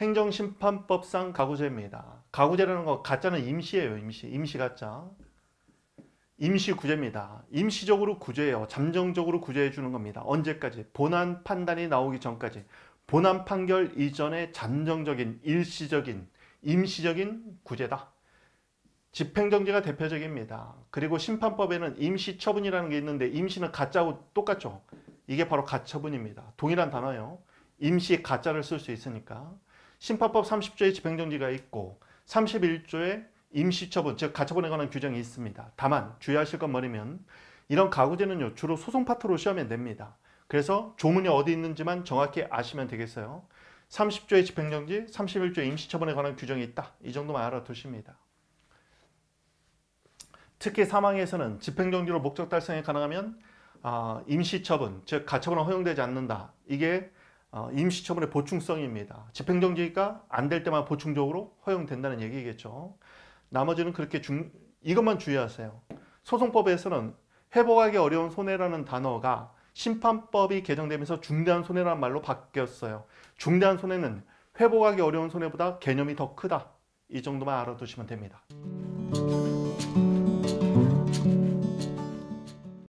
행정심판법상 가구제입니다. 가구제라는 거 가짜는 임시예요. 임시. 임시 가짜. 임시 구제입니다. 임시적으로 구제해요. 잠정적으로 구제해 주는 겁니다. 언제까지? 본안 판단이 나오기 전까지. 본안 판결 이전에 잠정적인, 일시적인, 임시적인 구제다. 집행정지가 대표적입니다. 그리고 심판법에는 임시처분이라는 게 있는데 임시는 가짜고 똑같죠. 이게 바로 가처분입니다. 동일한 단어요. 임시 가짜를 쓸 수 있으니까. 심파법 30조에 집행정지가 있고 31조에 임시처분, 즉 가처분에 관한 규정이 있습니다. 다만 주의하실 건 뭐냐면 이런 가구제는요. 주로 소송 파트로 시험에 냅니다. 그래서 조문이 어디 있는지만 정확히 아시면 되겠어요. 30조의 집행정지, 31조의 임시처분에 관한 규정이 있다. 이 정도만 알아두십니다. 특히 사망에서는 집행정지로 목적 달성이 가능하면 아, 임시처분, 즉 가처분은 허용되지 않는다. 이게 어, 임시처분의 보충성입니다. 집행정지가 안 될 때만 보충적으로 허용된다는 얘기겠죠. 나머지는 그렇게 중, 이것만 주의하세요. 소송법에서는 회복하기 어려운 손해라는 단어가 심판법이 개정되면서 중대한 손해라는 말로 바뀌었어요. 중대한 손해는 회복하기 어려운 손해보다 개념이 더 크다. 이 정도만 알아두시면 됩니다.